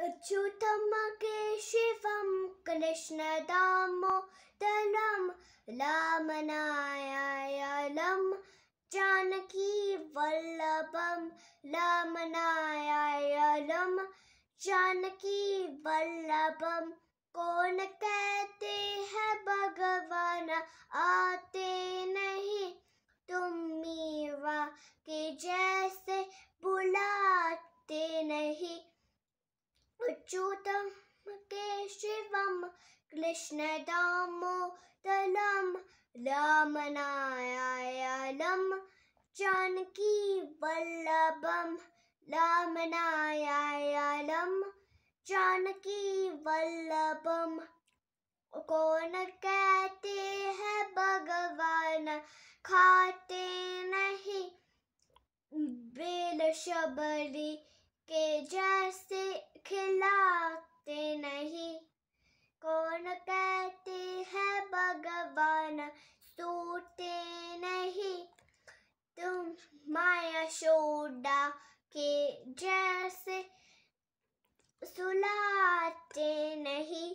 के अच्युतमके शिवं कृष्णदामोदरं लामनायायलं जानकीवल्लभं लामनायायलं वल्लभम कौन कहते हैं भगवान आते नहीं तुम मीरा के जय अच्युतं केशिवं जानकी रामनायायलं जानकीवल्लभं जानकी वल्लभम कौन कहते हैं भगवान खाते नहीं बेल शबरी के जैसे भगवान कहते हैं भगवान सोते नहीं तुम माया शोडा के जैसे सुलाते नहीं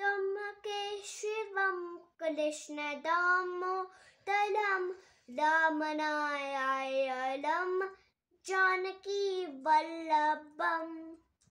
तुम के शिवम कृष्ण दामो तलम राम जानकी वल्लभम